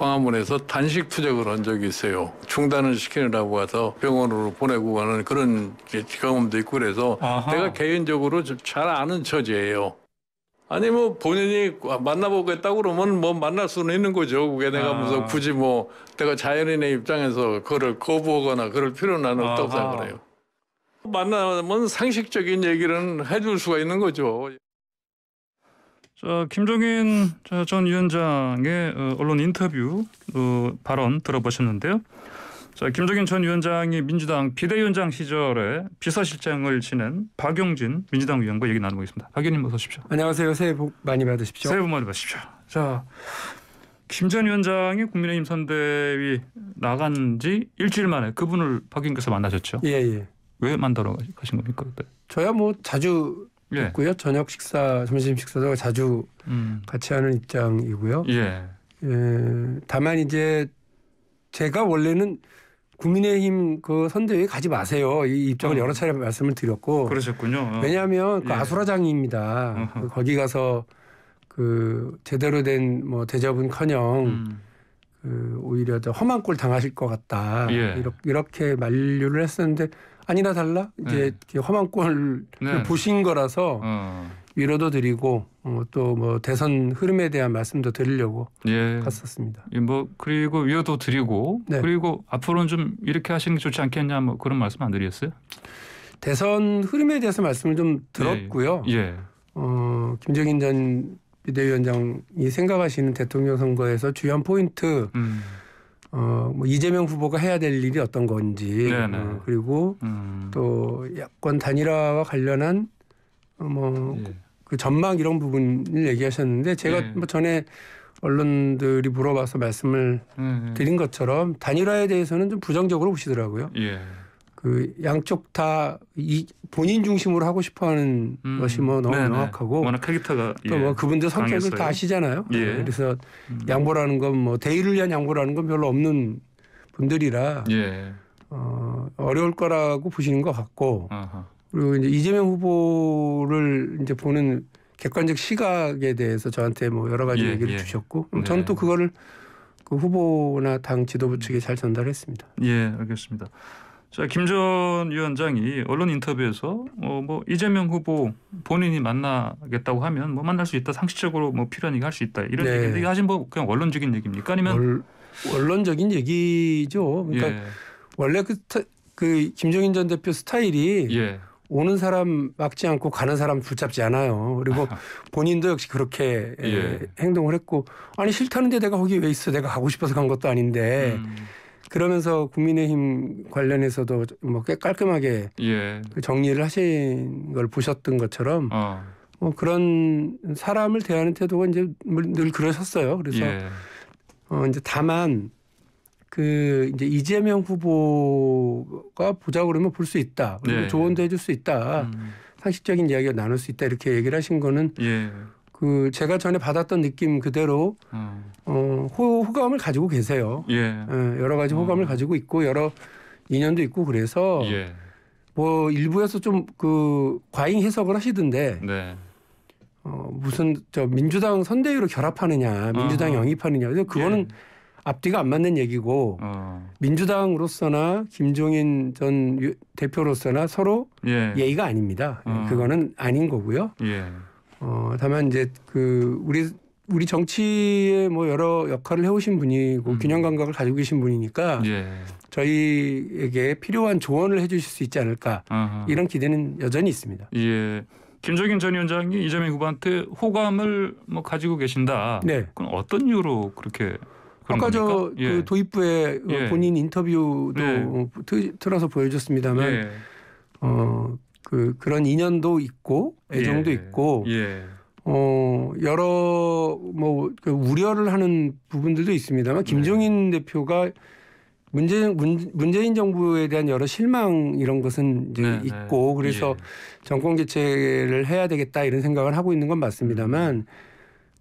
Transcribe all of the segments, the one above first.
광화문에서 단식 투쟁을 한 적이 있어요. 중단을 시키느라고 와서 병원으로 보내고 가는 그런 경험도 있고 그래서 아하. 내가 개인적으로 잘 아는 처지예요. 아니 뭐 본인이 만나보겠다고 그러면 뭐 만날 수는 있는 거죠. 그게 내가 아. 무슨 굳이 뭐 내가 자연인의 입장에서 그거 거부하거나 그럴 필요는 없다고 생각 해요. 만나면 상식적인 얘기는 해줄 수가 있는 거죠. 자, 김종인 전 위원장의 어, 언론 인터뷰 어, 발언 들어보셨는데요. 자, 김종인 전 위원장이 민주당 비대위원장 시절에 비서실장을 지낸 박용진 민주당 위원과 얘기 나누고 있습니다. 박 의원님 어서 오십시오. 안녕하세요. 새해 복 많이 받으십시오. 새해 복 많이 받으십시오. 자, 김 전 위원장이 국민의힘 선대위 나간 지 일주일 만에 그분을 박 의원께서 만나셨죠? 예, 예. 왜 만나러 가신 겁니까? 그때? 저야 뭐 자주 예. 있고요. 저녁 식사, 점심 식사도 자주 음. 같이 하는 입장이고요. 예. 예. 다만 이제 제가 원래는 국민의힘 그 선대위에 가지 마세요. 이 입장을 어. 여러 차례 말씀을 드렸고 그러셨군요. 어. 왜냐하면 그 예. 아수라장입니다. 어허. 거기 가서 그 제대로 된 뭐 대접은커녕 음. 그 오히려 더 험한 꼴 당하실 것 같다. 예. 이렇게 만류를 했었는데 아니나 달라 이제 네. 험한꼴을 네. 보신 거라서 어. 위로도 드리고 어, 또뭐 대선 흐름에 대한 말씀도 드리려고 예. 갔었습니다. 예, 뭐 그리고 위로도 드리고 네. 그리고 앞으로는 좀 이렇게 하시는 게 좋지 않겠냐 뭐 그런 말씀 안 드렸어요? 대선 흐름에 대해서 말씀을 좀 들었고요. 예. 예. 어, 김정인 전 비대위원장이 생각하시는 대통령 선거에서 주요한 포인트 음. 어, 뭐 이재명 후보가 해야 될 일이 어떤 건지 어, 그리고 음. 또 야권 단일화와 관련한 어, 뭐그 예. 전망 그 이런 부분을 얘기하셨는데 제가 예. 뭐 전에 언론들이 물어봐서 말씀을 예. 드린 것처럼 단일화에 대해서는 좀 부정적으로 보시더라고요. 예. 그 양쪽 다이 본인 중심으로 하고 싶어하는 음, 것이 뭐 너무 네네. 명확하고 워낙 캐릭터가 또뭐 예, 그분들 성격을 강했어요. 다 아시잖아요. 예. 네, 그래서 음. 양보라는 건 뭐 대의를 위한 양보라는 건 별로 없는 분들이라 예. 어, 어려울 거라고 보시는 것 같고 아하. 그리고 이제 이재명 후보를 이제 보는 객관적 시각에 대해서 저한테 뭐 여러 가지 예, 얘기를 예. 주셨고 네. 저는 또 그거를 그 후보나 당 지도부 측에 잘 전달했습니다. 예, 알겠습니다. 자, 김 전 위원장이 언론 인터뷰에서 어, 뭐 이재명 후보 본인이 만나겠다고 하면 뭐 만날 수 있다 상식적으로 뭐 필요한 얘기 할수 있다 이런 네. 얘기 하신 뭐 그냥 원론적인 얘기입니까 아니면 월, 원론적인 얘기죠. 그러니까 예. 원래 그, 그 김종인 전 대표 스타일이 예. 오는 사람 막지 않고 가는 사람 붙잡지 않아요. 그리고 본인도 역시 그렇게 예, 예. 행동을 했고 아니 싫다는데 내가 거기 왜 있어? 내가 가고 싶어서 간 것도 아닌데. 음. 그러면서 국민의힘 관련해서도 뭐꽤 깔끔하게 예. 정리를 하신 걸 보셨던 것처럼 어. 뭐 그런 사람을 대하는 태도가 이제 늘 그러셨어요. 그래서 예. 어 이제 다만 그 이제 이재명 후보가 보자 그러면 볼 수 있다. 그리고 예. 조언도 해줄 수 있다. 음. 상식적인 이야기가 나눌 수 있다 이렇게 얘기를 하신 거는 예. 그 제가 전에 받았던 느낌 그대로 음. 어, 호, 호감을 가지고 계세요. 예. 예 여러 가지 호감을 음. 가지고 있고 여러 인연도 있고 그래서 예. 뭐 일부에서 좀그 과잉 해석을 하시던데 네. 어, 무슨 저 민주당 선대위로 결합하느냐 민주당 어허. 영입하느냐 그래서 그거는 예. 앞뒤가 안 맞는 얘기고 어. 민주당으로서나 김종인 전 대표로서나 서로 예. 의가 아닙니다. 어. 그거는 아닌 거고요. 예. 어, 다만 이제 그 우리 우리 정치에 뭐 여러 역할을 해오신 분이고 음. 균형 감각을 가지고 계신 분이니까 예. 저희에게 필요한 조언을 해주실 수 있지 않을까 아하. 이런 기대는 여전히 있습니다. 예. 김종인 전 위원장이 이재명 후보한테 호감을 뭐 가지고 계신다. 네. 그럼 어떤 이유로 그렇게 아까 저그 예. 도입부에 예. 본인 인터뷰도 네. 뭐 틀어서 보여줬습니다만 예. 어, 그 그런 인연도 있고 애정도 예. 있고 예. 어 여러 뭐그 우려를 하는 부분들도 있습니다만 네. 김종인 네. 대표가 문재인 문, 재인 정부에 대한 여러 실망 이런 것은 이제 네. 네. 있고 그래서 예. 정권 개체를 해야 되겠다 이런 생각을 하고 있는 건 맞습니다만 음.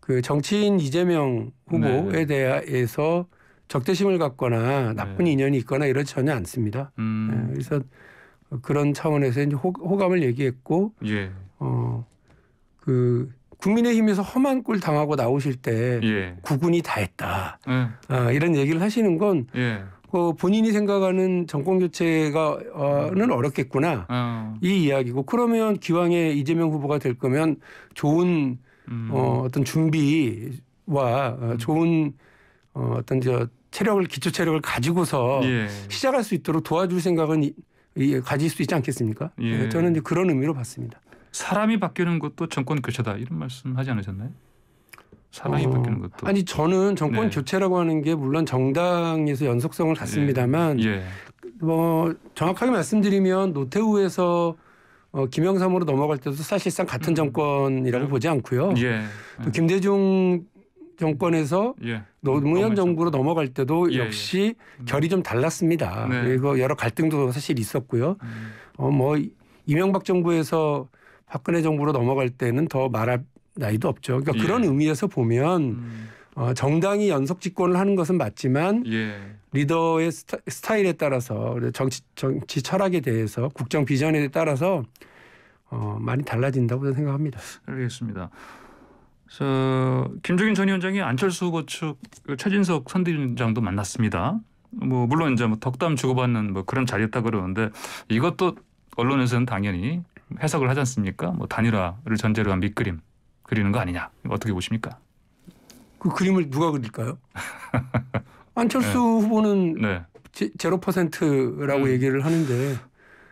그 정치인 이재명 후보에 네. 대해서 적대심을 갖거나 나쁜 네. 인연이 있거나 이렇지 전혀 않습니다. 음. 그래서 그런 차원에서 이제 호, 감을 얘기했고 예. 어그 국민의힘에서 험한 꼴 당하고 나오실 때 예. 국군이 다 했다 예. 어, 이런 얘기를 하시는 건 예. 어, 본인이 생각하는 정권 교체가는 어, 는 어렵겠구나 어. 이 이야기고 그러면 기왕에 이재명 후보가 될 거면 좋은 음. 어, 어떤 준비와 어, 음. 좋은 어, 어떤 저 체력을 기초 체력을 가지고서 예. 시작할 수 있도록 도와줄 생각은 가질 수 있지 않겠습니까? 예. 네, 저는 이제 그런 의미로 봤습니다. 사람이 바뀌는 것도 정권 교체다 이런 말씀하지 않으셨나요? 사람이 어, 바뀌는 것도 아니 저는 정권 네. 교체라고 하는 게 물론 정당에서 연속성을 예. 갖습니다만 예. 예. 뭐 정확하게 말씀드리면 노태우에서 어, 김영삼으로 넘어갈 때도 사실상 같은 음. 정권이라고 음. 보지 않고요. 예. 또 김대중 정권에서 예. 노무현 정부로 넘어갈 때도 예, 예. 역시 예. 결이 좀 달랐습니다. 네. 그리고 여러 갈등도 사실 있었고요. 음. 어, 뭐 이명박 정부에서 박근혜 정부로 넘어갈 때는 더 말할 나이도 없죠. 그러니까 예. 그런 의미에서 보면 음. 어, 정당이 연속 집권을 하는 것은 맞지만 예. 리더의 스타, 일에 따라서 정치, 정치 철학에 대해서 국정 비전에 따라서 어, 많이 달라진다고 생각합니다. 알겠습니다. 그래서 김종인 전 위원장이 안철수 후보 측 최진석 선대위원장도 만났습니다. 뭐 물론 이제 뭐 덕담 주고받는 뭐 그런 자리였다 그러는데 이것도 언론에서는 당연히 해석을 하지 않습니까? 뭐 단일화를 전제로 한 밑그림 그리는 거 아니냐 어떻게 보십니까? 그 그림을 누가 그릴까요? 안철수 네. 후보는 네. 제, 로 퍼센트라고 음. 얘기를 하는데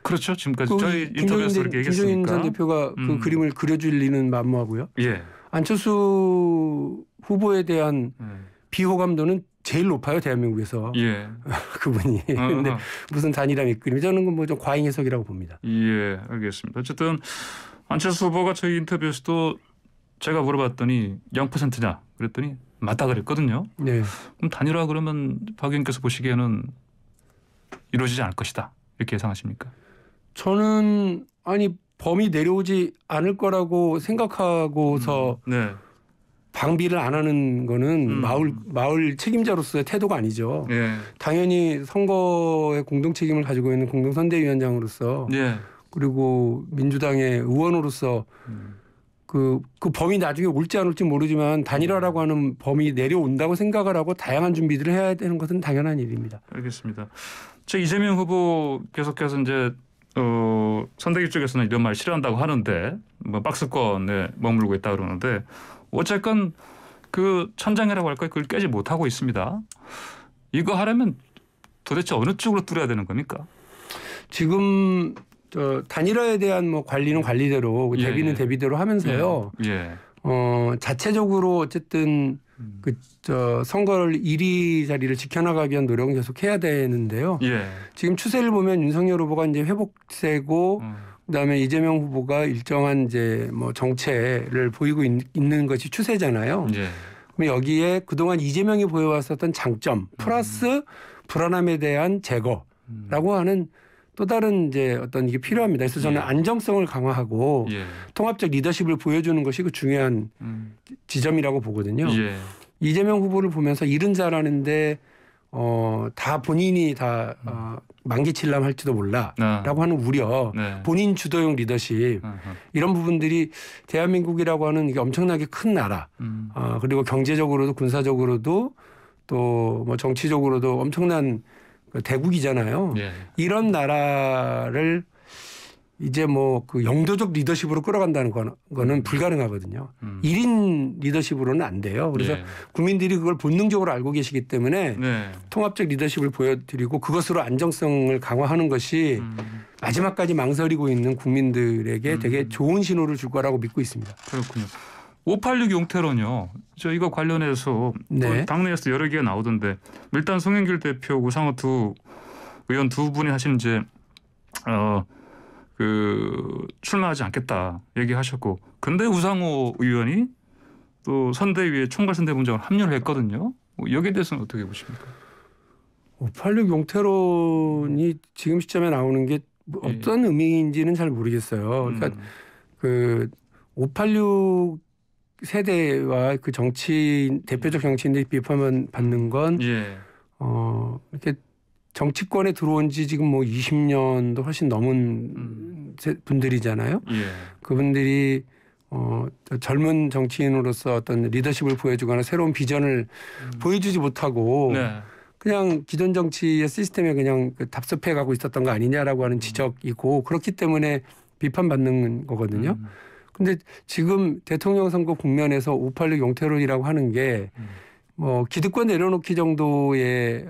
그렇죠 지금까지 그 저희 인터뷰에서 그렇게 얘기했으니까 김종인 전 대표가 그 음. 그림을 그려줄 리는 만무하고요. 예. 안철수 후보에 대한 음. 비호감도는 제일 높아요 대한민국에서 예. 그분이 어, 어. 근데 무슨 단일함 이끌림 저는 뭐좀 과잉 해석이라고 봅니다. 예, 알겠습니다. 어쨌든 안철수 후보가 저희 인터뷰에서도 제가 물어봤더니 0%냐 그랬더니 맞다 그랬거든요. 네. 그럼 단일화 그러면 박 의원께서 보시기에는 이루어지지 않을 것이다 이렇게 예상하십니까? 저는 아니 범이 내려오지 않을 거라고 생각하고서 음. 네. 방비를 안 하는 거는 음. 마을 마을 책임자로서의 태도가 아니죠. 예. 당연히 선거의 공동 책임을 가지고 있는 공동 선대위원장으로서 예. 그리고 민주당의 의원으로서 음. 그, 그 범위 나중에 올지 안 올지 모르지만 단일화라고 하는 범위 내려온다고 생각을 하고 다양한 준비들을 해야 되는 것은 당연한 일입니다. 알겠습니다. 저 이재명 후보 계속해서 이제 어, 선대기 쪽에서는 이런 말 싫어한다고 하는데 뭐 박스권에 머물고 있다 그러는데 어쨌건 그 천장이라고 할까요? 그걸 깨지 못하고 있습니다. 이거 하려면 도대체 어느 쪽으로 뚫어야 되는 겁니까? 지금 저 단일화에 대한 뭐 관리는 관리대로 그 예, 대비는 예. 대비대로 하면서요. 예. 예. 어, 자체적으로 어쨌든 음. 그저 선거를 1위 자리를 지켜나가기 위한 노력은 계속 해야 되는데요. 예. 지금 추세를 보면 윤석열 후보가 이제 회복세고 음. 그다음에 이재명 후보가 일정한 이제 뭐 정체를 보이고 있, 는 것이 추세잖아요. 예. 그럼 여기에 그동안 이재명이 보여왔었던 장점 음. 플러스 음. 불안함에 대한 제거라고 음. 하는 또 다른 이제 어떤 이게 필요합니다. 그래서 저는 예. 안정성을 강화하고 예. 통합적 리더십을 보여주는 것이 그 중요한 음. 지점이라고 보거든요. 예. 이재명 후보를 보면서 이른 자라는데 어, 다 본인이 다 어, 만기칠람 할지도 몰라라고 아. 하는 우려, 네. 본인 주도형 리더십 아하. 음, 음. 이런 부분들이 대한민국이라고 하는 이게 엄청나게 큰 나라, 음. 어, 그리고 경제적으로도 군사적으로도 또 뭐 정치적으로도 엄청난 그 대국이잖아요. 네. 이런 나라를 이제 뭐 그 영도적 리더십으로 끌어간다는 거는 음. 불가능하거든요. 음. 1인 리더십으로는 안 돼요. 그래서 네. 국민들이 그걸 본능적으로 알고 계시기 때문에 네. 통합적 리더십을 보여드리고 그것으로 안정성을 강화하는 것이 음. 마지막까지 망설이고 있는 국민들에게 음. 되게 좋은 신호를 줄 거라고 믿고 있습니다. 그렇군요. 586 용태론요. 저희가 관련해서 네. 뭐 당내에서 여러 개가 나오던데 일단 송영길 대표, 우상호 두 의원 두 분이 사실 이제 어. 그 출마하지 않겠다 얘기하셨고 근데 우상호 의원이 또 선대위에 총괄 선대본장을 합류를 했거든요. 뭐 여기에 대해서는 어떻게 보십니까? 586 용태론이 지금 시점에 나오는 게 예. 어떤 예. 의미인지는 잘 모르겠어요. 그러니까 음. 그586 세대와 그 정치인 대표적 정치인들이 비판만 받는 건 예. 어, 이렇게 정치권에 들어온 지 지금 뭐 20년도 훨씬 넘은 음. 분들이잖아요. 예. 그분들이 어, 젊은 정치인으로서 어떤 리더십을 보여주거나 새로운 비전을 음. 보여주지 못하고 네. 그냥 기존 정치의 시스템에 그냥 그 답습해 가고 있었던 거 아니냐라고 하는 음. 지적이고 그렇기 때문에 비판받는 거거든요. 음. 근데 지금 대통령 선거 국면에서 586 용태론이라고 하는 게 뭐 기득권 내려놓기 정도의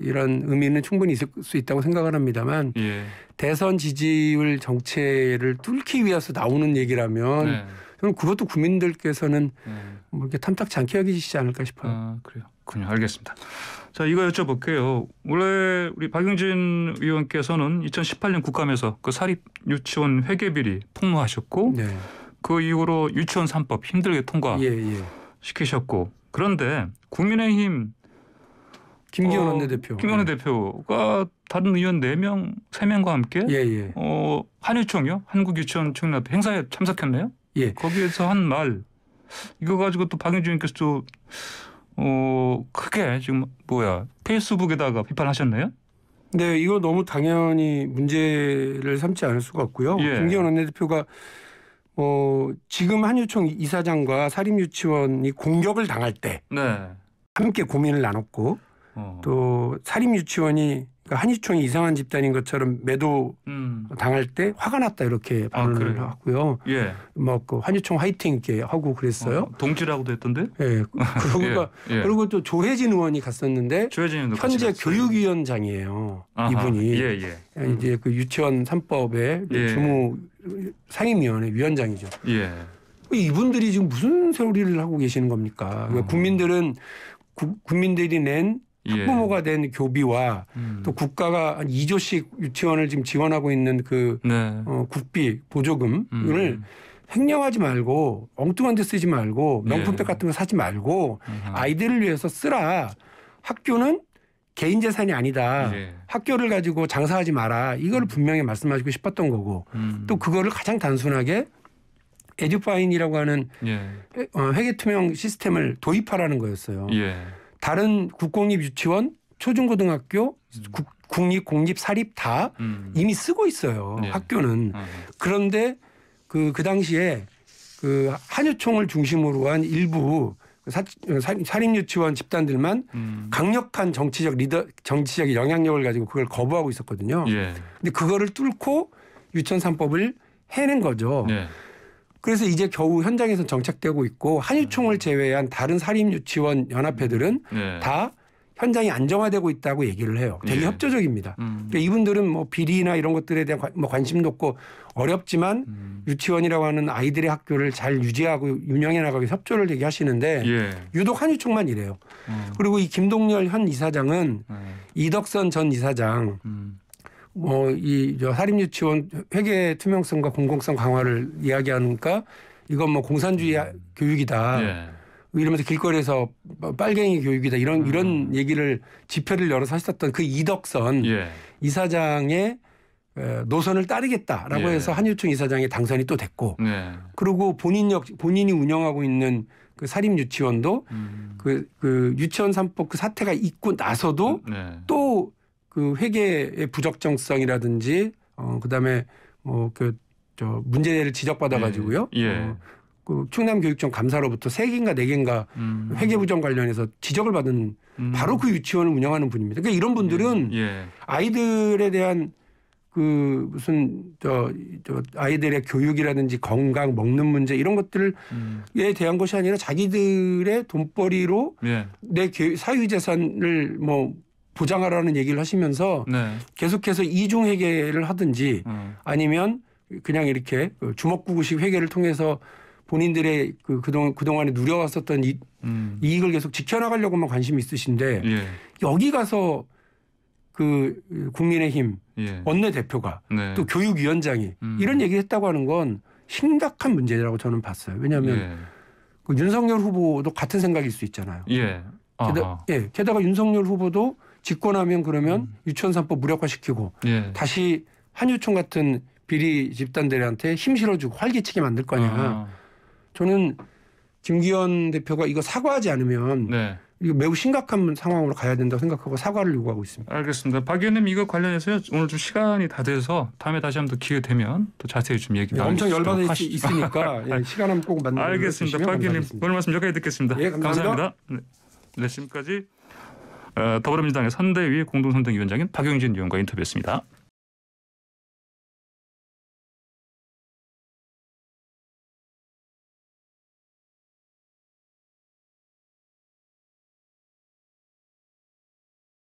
이런 의미는 충분히 있을 수 있다고 생각을 합니다만 예. 대선 지지율 정체를 뚫기 위해서 나오는 얘기라면 네. 저는 그것도 국민들께서는 네. 뭐 이렇게 탐탁지 않게 여기시지 않을까 싶어요. 아, 그래요. 그냥 알겠습니다. 자, 이거 여쭤볼게요. 원래 우리 박용진 의원께서는 2018년 국감에서 그 사립 유치원 회계비리 폭로하셨고 네. 그 이후로 유치원 3법 힘들게 통과시키셨고 예, 예. 그런데 국민의힘 김기현 어, 대표 김기현 네. 대표가 다른 의원 4명, 3명과 함께 예, 예. 어, 한유총이요? 한국유치원 총 청년 행사에 참석했네요. 예. 거기에서 한 말 이거 가지고 또 박영준 의원께서도 어, 크게 지금 뭐야 페이스북에다가 비판하셨네요. 네, 이거 너무 당연히 문제를 삼지 않을 수가 없고요. 예. 김기현 원내대표가 어, 지금 한유총 이사장과 사립유치원이 공격을 당할 때 네. 함께 고민을 나눴고 어. 또 사립 유치원이 그러니까 한유총이 이상한 집단인 것처럼 매도 음. 당할 때 화가 났다 이렇게 아, 발언을 아, 하고요. 예. 막그 뭐 한유총 화이팅 이렇게 하고 그랬어요. 어, 동지라고도 했던데. 예. 그러고 예, 예. 그리고 또 조혜진 의원이 갔었는데 조혜진 현재 교육위원장이에요. 아하. 이분이 예, 예. 예 이제 음. 그 유치원 3법의 예. 주무 상임위원회 위원장이죠. 예. 그 이분들이 지금 무슨 세월이를 하고 계시는 겁니까? 그러니까 음. 국민들은 구, 국민들이 낸 학부모가 예. 된 교비와 음. 또 국가가 한 2조씩 유치원을 지금 지원하고 있는 그 네. 어, 국비 보조금을 음. 횡령하지 말고 엉뚱한 데 쓰지 말고 예. 명품백 예. 같은 거 사지 말고 음 아이들을 위해서 쓰라. 학교는 개인 재산이 아니다. 예. 학교를 가지고 장사하지 마라. 이걸 음. 분명히 말씀하시고 싶었던 거고 음. 또 그거를 가장 단순하게 에듀파인이라고 하는 예. 어, 회계 투명 시스템을 도입하라는 거였어요. 예. 다른 국공립 유치원, 초중고등학교, 음. 국, 국립, 공립, 사립 다 음. 이미 쓰고 있어요. 네. 학교는. 아, 아, 그런데 그, 그 당시에 그 한유총을 중심으로 한 일부 그 사, 사립유치원 집단들만 음. 강력한 정치적 리더, 정치적 영향력을 가지고 그걸 거부하고 있었거든요. 예. 근데 그거를 뚫고 유치원 3법을 해낸 거죠. 예. 그래서 이제 겨우 현장에서 정착되고 있고 한일총을 음. 제외한 다른 사립유치원 연합회들은 음. 네. 다 현장이 안정화되고 있다고 얘기를 해요. 되게 네. 협조적입니다. 음. 그러니까 이분들은 뭐 비리나 이런 것들에 대한 관, 뭐 관심도 없고 어렵지만 음. 유치원이라고 하는 아이들의 학교를 잘 유지하고 유명해 나가기 협조를 되게 하시는데 예. 유독 한유총만 이래요. 음. 그리고 이 김동열 현 이사장은 네. 이덕선 전 이사장 음. 뭐이 저 사립유치원 회계 투명성과 공공성 강화를 이야기하니까 이건 뭐 공산주의 음. 교육이다. 예. 이러면서 길거리에서 뭐 빨갱이 교육이다 이런 음. 이런 얘기를 집회를 열어서 하셨던 그 이덕선 예. 이사장의 어, 노선을 따르겠다라고 예. 해서 한유총 이사장의 당선이 또 됐고 예. 그리고 본인 역 본인이 운영하고 있는 그 사립 유치원도 그그 음. 그, 그 유치원 삼법 그 사태가 있고 나서도 음. 네. 또그 회계의 부적정성이라든지 어 그다음에 뭐그저 문제를 지적받아 가지고요. 예. 예. 어, 그 충남교육청 감사로부터 세 개인가 네 개인가 음. 회계 부정 관련해서 지적을 받은 음. 바로 그 유치원을 운영하는 분입니다. 그러니까 이런 분들은 예. 예. 아이들에 대한 그 무슨 저, 저 아이들의 교육이라든지 건강 먹는 문제 이런 것들에 음. 대한 것이 아니라 자기들의 돈벌이로 예. 내 사유재산을 뭐 보장하라는 얘기를 하시면서 네. 계속해서 이중 회계를 하든지 음. 아니면 그냥 이렇게 그 주먹구구식 회계를 통해서 본인들의 그 그동안 그동안에 누려왔었던 이, 음. 이익을 계속 지켜나가려고만 관심이 있으신데 예. 여기 가서 그 국민의힘 예. 원내대표가 네. 또 교육위원장이 음. 이런 얘기 를 했다고 하는 건 심각한 문제라고 저는 봤어요. 왜냐하면 예. 그 윤석열 후보도 같은 생각일 수 있잖아요. 예. 게다, 예. 게다가 윤석열 후보도 집권하면 그러면 음. 유치원 산법 무력화시키고 예. 다시 한유총 같은 비리 집단들한테 힘 실어주고 활기치게 만들 거냐. 아. 저는 김기현 대표가 이거 사과하지 않으면 네. 이거 매우 심각한 상황으로 가야 된다고 생각하고 사과를 요구하고 있습니다. 알겠습니다. 박 의원님 이거 관련해서 오늘 좀 시간이 다 돼서 다음에 다시 한번 더 기회 되면 또 자세히 좀 얘기 예, 나눠 엄청 열받아 있으니까 예, 시간 한번 꼭 만나. 알겠습니다. 박 의원님 오늘 말씀 여기까지 듣겠습니다. 예, 감사합니다. 감사합니다. 네. 네, 지금까지. 어, 더불어민주당의 선대위 공동선대위원장인 박용진 의원과 인터뷰했습니다.